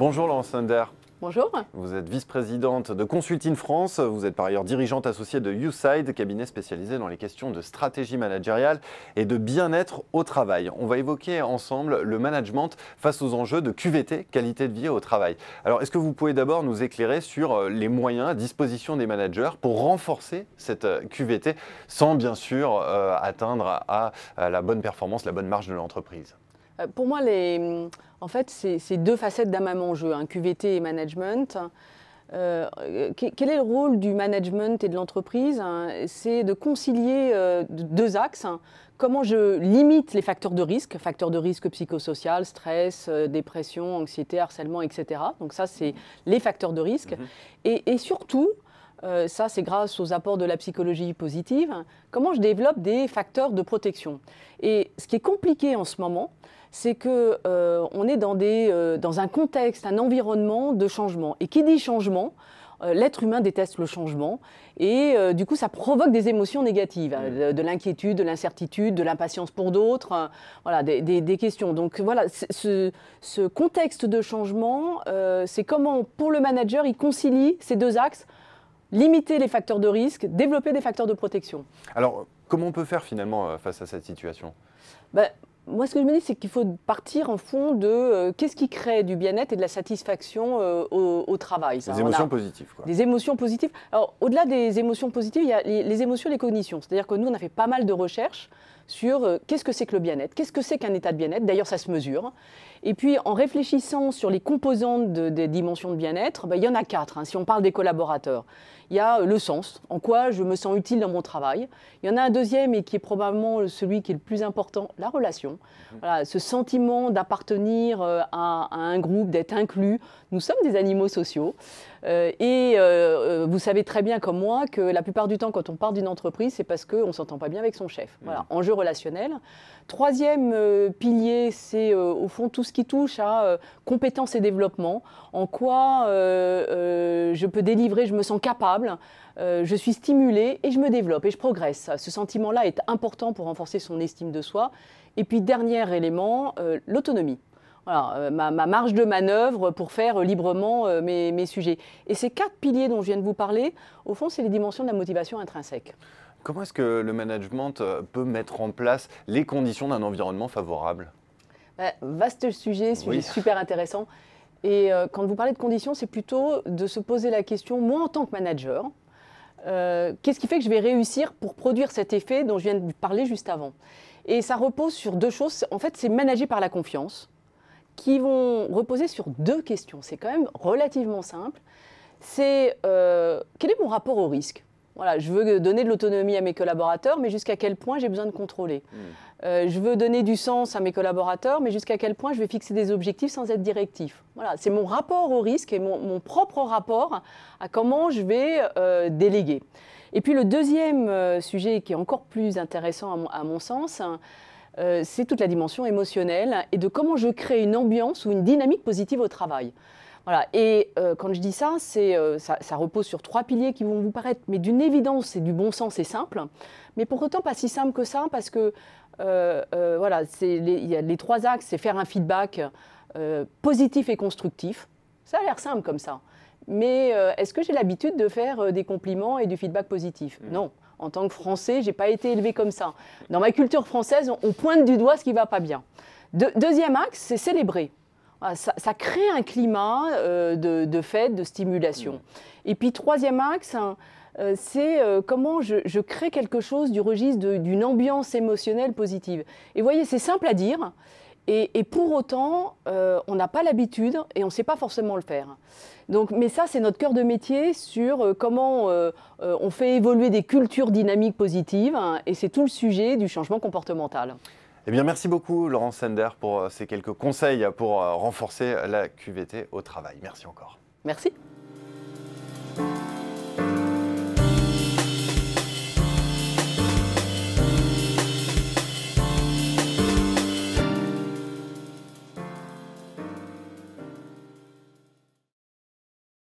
Bonjour Laurence Sander. Bonjour. Vous êtes vice-présidente de Consulting France. Vous êtes par ailleurs dirigeante associée de YouSide, cabinet spécialisé dans les questions de stratégie managériale et de bien-être au travail. On va évoquer ensemble le management face aux enjeux de QVT, qualité de vie au travail. Alors, est-ce que vous pouvez d'abord nous éclairer sur euh, les moyens à disposition des managers pour renforcer cette euh, QVT sans bien sûr euh, atteindre à la bonne performance, la bonne marge de l'entreprise euh, pour moi, les, en fait, c'est deux facettes d'un même enjeu, jeu, hein, QVT et management. Euh, quel est le rôle du management et de l'entreprise hein? C'est de concilier euh, deux axes. Hein. Comment je limite les facteurs de risque, facteurs de risque psychosocial, stress, dépression, anxiété, harcèlement, etc. Donc ça, c'est les facteurs de risque. Mm-hmm. et, surtout, euh, ça c'est grâce aux apports de la psychologie positive, comment je développe des facteurs de protection. Et ce qui est compliqué en ce moment, c'est qu'on euh, est euh, dans, un contexte, un environnement de changement. Et qui dit changement, l'être humain déteste le changement et du coup ça provoque des émotions négatives, de, l'inquiétude, de l'incertitude, de l'impatience pour d'autres, voilà des, questions. Donc voilà, ce, contexte de changement, c'est comment pour le manager il concilie ces deux axes limiter les facteurs de risque, développer des facteurs de protection. Alors, comment on peut faire finalement euh, face à cette situation ben, moi, ce que je me dis, c'est qu'il faut partir en fond de euh, qu'est-ce qui crée du bien-être et de la satisfaction euh, au, travail. Des émotions positives. Des émotions positives. Alors, au-delà des émotions positives, il y a les, les émotions et les cognitions. C'est-à-dire que nous, on a fait pas mal de recherches sur euh, qu'est-ce que c'est que le bien-être, qu'est-ce que c'est qu'un état de bien-être, d'ailleurs ça se mesure. Et puis en réfléchissant sur les composantes des dimensions de bien-être, bah, il y en a quatre, hein, si on parle des collaborateurs. Il y a euh, le sens, en quoi je me sens utile dans mon travail. Il y en a un deuxième et qui est probablement euh, celui qui est le plus important, la relation. Mhm. ce sentiment d'appartenir à un groupe, d'être inclus. Nous sommes des animaux sociaux. Euh, et euh, euh, vous savez très bien comme moi que la plupart du temps, quand on part d'une entreprise, c'est parce qu'on ne s'entend pas bien avec son chef. Mm. Voilà, enjeu relationnel. Troisième pilier, c'est au fond tout ce qui touche à compétences et développement. En quoi je peux délivrer, je me sens capable. je suis stimulée et je me développe et je progresse. Ce sentiment-là est important pour renforcer son estime de soi. Et puis, dernier élément, l'autonomie. Euh, ma, marge de manœuvre pour faire euh, librement euh, mes, sujets. Et ces quatre piliers dont je viens de vous parler, au fond, c'est les dimensions de la motivation intrinsèque. Comment est-ce que le management peut mettre en place les conditions d'un environnement favorable bah, Vaste sujet, sujet super intéressant. Et quand vous parlez de conditions, c'est plutôt de se poser la question, moi en tant que manager, qu'est-ce qui fait que je vais réussir pour produire cet effet dont je viens de vous parler juste avant Et ça repose sur deux choses. En fait, c'est manager par la confiance qui vont reposer sur deux questions. C'est quand même relativement simple. C'est euh, quel est mon rapport au risque voilà, je veux donner de l'autonomie à mes collaborateurs, mais jusqu'à quel point j'ai besoin de contrôler. Hmm. Euh, je veux donner du sens à mes collaborateurs, mais jusqu'à quel point je vais fixer des objectifs sans être directif. Voilà, c'est mon rapport au risque et mon, propre rapport à comment je vais euh, déléguer. Et puis le deuxième sujet qui est encore plus intéressant à mon, à mon sens, euh, c'est toute la dimension émotionnelle et de comment je crée une ambiance ou une dynamique positive au travail. Et euh, quand je dis euh, ça, ça, repose sur trois piliers qui vont vous paraître, mais d'une évidence, et du bon sens et simple, mais pour autant pas si simple que ça, parce que voilà, il a les trois axes, c'est faire un feedback positif et constructif. Ça a l'air simple comme ça. Mais est-ce que j'ai l'habitude de faire des compliments et du feedback positif mmh. Non en tant que Français, j'ai pas été élevé comme ça. Dans ma culture française, on, pointe du doigt ce qui va pas bien. deuxième axe, c'est célébrer. Ah, ça, crée un climat euh, de, fête, de stimulation. Et puis troisième axe, hein, euh, c'est euh, comment je, je, crée quelque chose du registre d'une ambiance émotionnelle positive. Et vous voyez, c'est simple à dire. Et, pour autant, euh, on n'a pas l'habitude et on ne sait pas forcément le faire. mais ça, c'est notre cœur de métier sur euh, comment euh, on fait évoluer des cultures dynamiques positives. Hein, et c'est tout le sujet du changement comportemental. Eh bien, merci beaucoup, Laurence Sender, pour ces quelques conseils pour renforcer la QVT au travail. Merci encore. Merci.